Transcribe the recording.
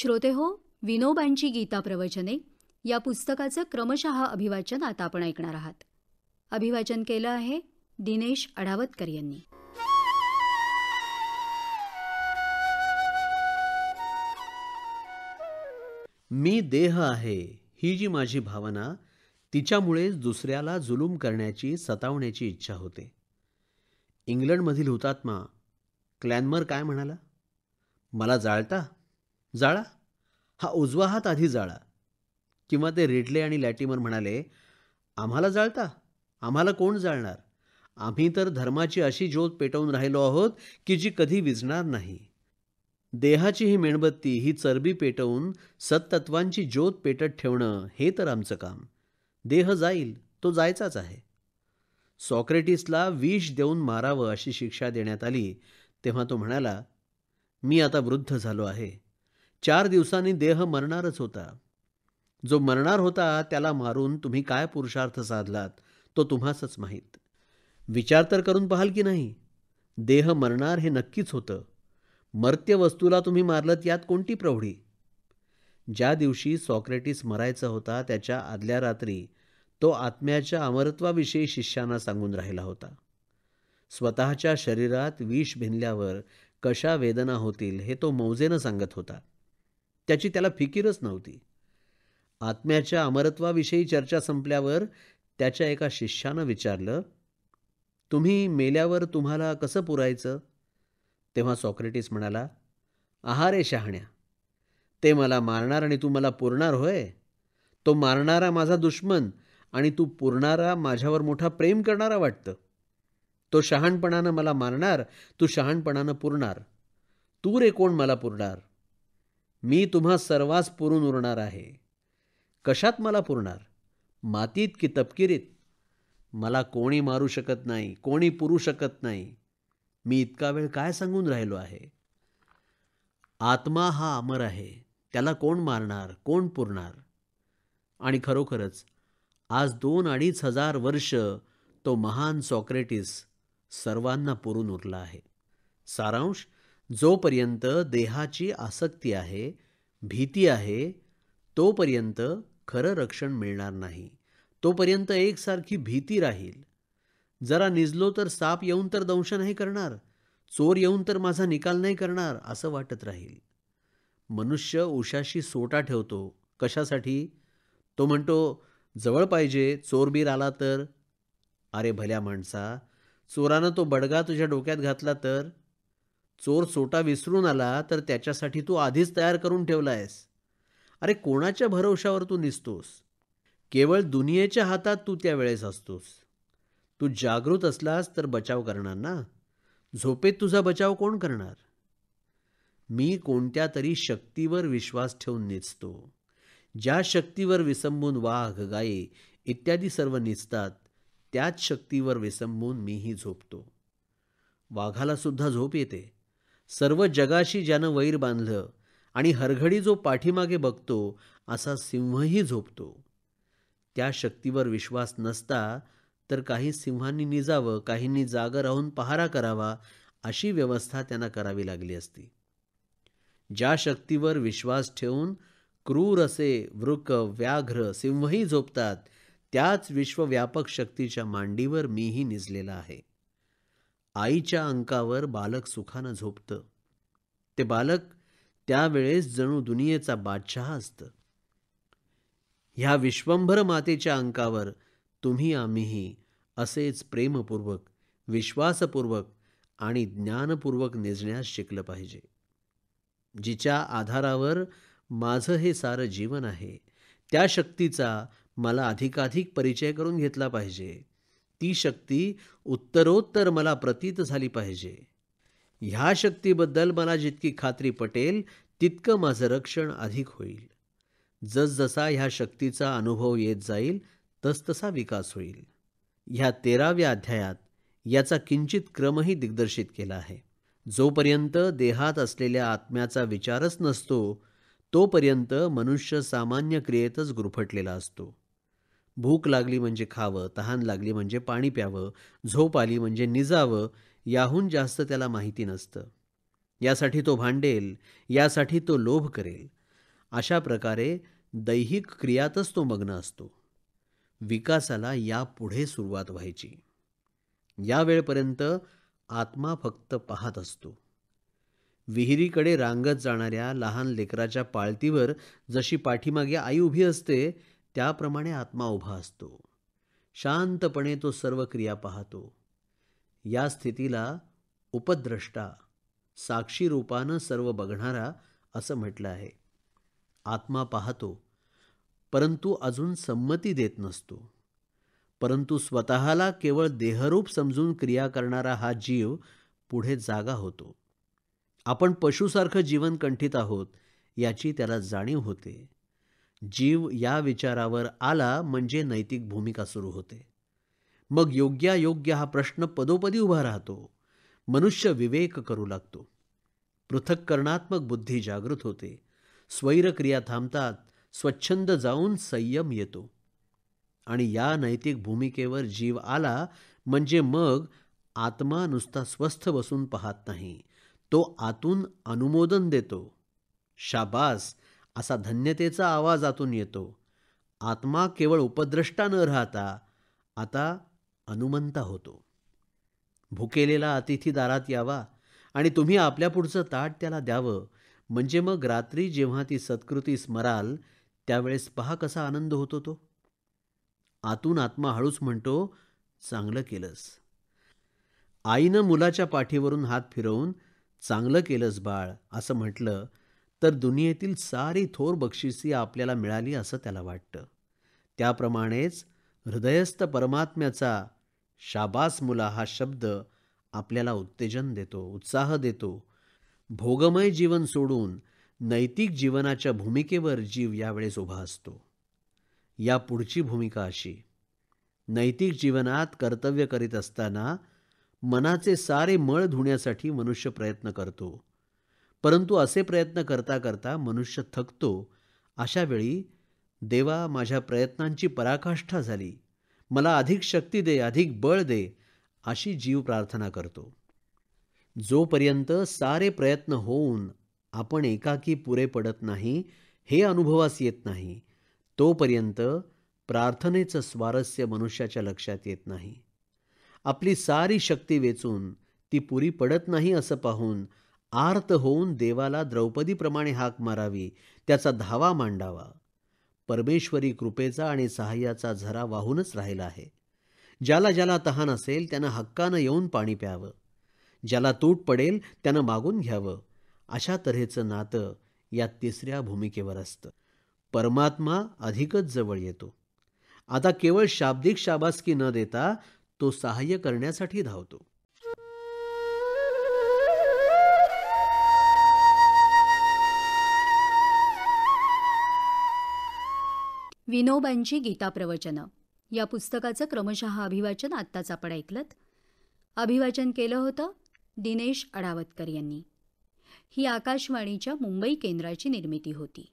श्रोते हो विनोबांची गीता प्रवचने या पुस्तकाचं क्रमशः अभिवाचन आता आपण ऐकणार आहात अभिवाचन केलं आहे दिनेश अडावतकर यांनी मी देह आहे ही जी माझी भावना तिच्यामुळेच दुसऱ्याला जुलूम करण्याची सतावण्याची इच्छा होते इंग्लंडमधील हुतात्मा क्लॅनमर काय म्हणाला मला जाळता जाळा हा उजवा हात आधी जाळा किंवा ते रिडले आणि लॅटिमर म्हणाले आम्हाला जाळता आम्हाला कोण जाळणार आम्ही तर धर्माची अशी ज्योत पेटवून राहिलो आहोत की जी कधी विजणार नाही देहाची ही मेणबत्ती ही चरबी पेटवून सत्तत्वांची ज्योत पेटत ठेवणं हे तर आमचं काम देह जाईल तो जायचाच आहे सॉक्रेटिसला विष देऊन मारावं अशी शिक्षा देण्यात आली तेव्हा तो म्हणाला मी आता वृद्ध झालो आहे चार दिवसांनी देह मरणारच होता जो मरणार होता त्याला मारून तुम्ही काय पुरुषार्थ साधलात तो तुम्हासच माहीत विचार तर करून पाहाल की नाही देह मरणार हे नक्कीच होतं मर्त्य वस्तूला तुम्ही मारलत यात कोणती प्रौढी ज्या दिवशी सॉक्रेटिस मरायचा होता त्याच्या आदल्या रात्री तो आत्म्याच्या अमरत्वाविषयी शिष्यांना सांगून राहिला होता स्वतःच्या शरीरात विष भिनल्यावर कशा वेदना होतील हे तो मौजेनं सांगत होता त्याची त्याला फिकीरच नव्हती आत्म्याच्या अमरत्वाविषयी चर्चा संपल्यावर त्याच्या एका शिष्यानं विचारलं तुम्ही मेल्यावर तुम्हाला कसं पुरायचं तेव्हा सॉक्रेटिस म्हणाला आहारे शहाण्या ते मला मारणार आणि तू मला पुरणार होय तो मारणारा माझा दुश्मन आणि तू पुरणारा माझ्यावर मोठा प्रेम करणारा वाटतं तो शहाणपणानं मला मारणार तू शहाणपणानं पुरणार तू रे कोण मला पुरणार मी तुम्हा सर्वांस पुरून उरणार आहे कशात मला पुरणार मातीत की तपकिरीत मला कोणी मारू शकत नाही कोणी पुरू शकत नाही मी इतका वेळ काय सांगून राहिलो आहे आत्मा हा अमर आहे त्याला कोण मारणार कोण पुरणार आणि खरोखरच आज दोन अडीच हजार वर्ष तो महान सॉक्रेटिस सर्वांना पुरून उरला आहे सारांश जोपर्यंत देहाची आसक्ती आहे भीती आहे तोपर्यंत खरं रक्षण मिळणार नाही तोपर्यंत एकसारखी भीती राहील जरा निजलो तर साप येऊन तर दंश नाही करणार चोर येऊन तर माझा निकाल नाही करणार असं वाटत राहील मनुष्य उशाशी सोटा ठेवतो कशासाठी तो म्हणतो जवळ पाहिजे चोरबीर आला तर अरे भल्या माणसा चोरानं तो बडगा तुझ्या डोक्यात घातला तर चोर चोटा विसरून आला तर त्याच्यासाठी तू आधीच तयार करून ठेवला आहेस अरे कोणाच्या भरवशावर तू निसतोस केवळ दुनियेच्या हातात तू त्यावेळेस असतोस तू जागृत असलास तर बचाव करणार ना झोपेत तुझा बचाव कोण करणार मी कोणत्या तरी शक्तीवर विश्वास ठेवून निचतो ज्या शक्तीवर विसंबून वाघ गाये इत्यादी सर्व निचतात त्याच शक्तीवर विसंबून मीही झोपतो वाघाला सुद्धा झोप येते सर्व जगाशी ज्यानं वैर बांधलं आणि हरघडी जो पाठीमागे बघतो असा सिंहही झोपतो त्या शक्तीवर विश्वास नसता तर काही सिंहांनी निजावं काहींनी जाग राहून पहारा करावा अशी व्यवस्था त्यांना करावी लागली असती ज्या शक्तीवर विश्वास ठेवून क्रूर असे वृक व्याघ्र सिंहही झोपतात त्याच विश्वव्यापक शक्तीच्या मांडीवर मीही निजलेला आहे आईच्या अंकावर बालक सुखानं झोपतं ते बालक त्यावेळेस जणू दुनियेचा बादशहा असत ह्या विश्वंभर मातेच्या अंकावर तुम्ही आम्हीही असेच प्रेमपूर्वक विश्वासपूर्वक आणि ज्ञानपूर्वक निजण्यास शिकलं पाहिजे जिच्या आधारावर माझं हे सारं जीवन आहे त्या शक्तीचा मला अधिकाधिक परिचय करून घेतला पाहिजे ती शक्ती उत्तरोत्तर मला प्रतीत झाली पाहिजे ह्या शक्तीबद्दल मला जितकी खात्री पटेल तितकं माझं रक्षण अधिक होईल जसजसा ह्या शक्तीचा अनुभव येत जाईल तसतसा विकास होईल ह्या तेराव्या अध्यायात याचा किंचित क्रमही दिग्दर्शित केला आहे जोपर्यंत देहात असलेल्या आत्म्याचा विचारच नसतो तोपर्यंत मनुष्य सामान्य क्रियेतच गुरफटलेला असतो भूक लागली म्हणजे खावं तहान लागली म्हणजे पाणी प्यावं झोप आली म्हणजे निजावं याहून जास्त त्याला माहिती नसतं यासाठी तो भांडेल यासाठी तो लोभ करेल अशा प्रकारे दैहिक क्रियातच तो मग्न असतो विकासाला यापुढे सुरुवात व्हायची वेळपर्यंत आत्मा फक्त पाहत असतो विहिरीकडे रांगत जाणाऱ्या लहान लेकराच्या पाळतीवर जशी पाठीमागे आई उभी असते त्याप्रमाणे आत्मा उभा असतो शांतपणे तो सर्व क्रिया पाहतो या स्थितीला उपद्रष्टा साक्षी रूपानं सर्व बघणारा असं म्हटलं आहे आत्मा पाहतो परंतु अजून संमती देत नसतो परंतु स्वतःला केवळ देहरूप समजून क्रिया करणारा हा जीव पुढे जागा होतो आपण पशुसारखं जीवन कंठित आहोत याची त्याला जाणीव होते जीव या विचारावर आला म्हणजे नैतिक भूमिका सुरू होते मग योग्य हा प्रश्न पदोपदी उभा राहतो मनुष्य विवेक करू लागतो पृथक्करणात्मक बुद्धी जागृत होते स्वैरक्रिया थांबतात स्वच्छंद जाऊन संयम येतो आणि या नैतिक भूमिकेवर जीव आला म्हणजे मग आत्मा नुसता स्वस्थ बसून पाहत नाही तो आतून अनुमोदन देतो शाबास असा धन्यतेचा आवाज आतून येतो आत्मा केवळ उपद्रष्टा न राहता आता अनुमंता होतो भुकेलेला अतिथी दारात यावा आणि तुम्ही आपल्यापुढचं ताट त्याला द्यावं म्हणजे मग रात्री जेव्हा ती सत्कृती स्मराल त्यावेळेस पहा कसा आनंद होतो तो आतून आत्मा हळूच म्हणतो चांगलं केलंस आईनं मुलाच्या पाठीवरून हात फिरवून चांगलं केलंस बाळ असं म्हटलं तर दुनियेतील सारी थोर बक्षिसी आपल्याला मिळाली असं त्याला वाटतं त्याप्रमाणेच हृदयस्थ परमात्म्याचा शाबास मुला हा शब्द आपल्याला उत्तेजन देतो उत्साह देतो भोगमय जीवन सोडून नैतिक जीवनाच्या भूमिकेवर जीव यावेळेस उभा असतो या पुढची भूमिका अशी नैतिक जीवनात कर्तव्य करीत असताना मनाचे सारे मळ धुण्यासाठी मनुष्य प्रयत्न करतो परंतु असे प्रयत्न करता करता मनुष्य थकतो अशावेळी देवा माझ्या प्रयत्नांची पराकाष्ठा झाली मला अधिक शक्ती दे अधिक बळ दे अशी जीव प्रार्थना करतो जोपर्यंत सारे प्रयत्न होऊन आपण एकाकी पुरे पडत नाही हे अनुभवास येत नाही तोपर्यंत प्रार्थनेचं स्वारस्य मनुष्याच्या लक्षात येत नाही आपली सारी शक्ती वेचून ती पुरी पडत नाही असं पाहून आर्त होऊन देवाला द्रौपदीप्रमाणे हाक मारावी त्याचा धावा मांडावा परमेश्वरी कृपेचा आणि सहाय्याचा झरा वाहूनच राहिला आहे ज्याला ज्याला तहान असेल त्यानं हक्कानं येऊन पाणी प्यावं ज्याला तूट पडेल त्यानं मागून घ्यावं अशा तऱ्हेचं नातं या तिसऱ्या भूमिकेवर असतं परमात्मा अधिकच जवळ येतो आता केवळ शाब्दिक शाबासकी न देता तो सहाय्य करण्यासाठी धावतो विनोबांची गीता प्रवचनं या पुस्तकाचं क्रमशः अभिवाचन आत्ताच आपण ऐकलत अभिवाचन केलं होतं दिनेश अडावतकर यांनी ही आकाशवाणीच्या मुंबई केंद्राची निर्मिती होती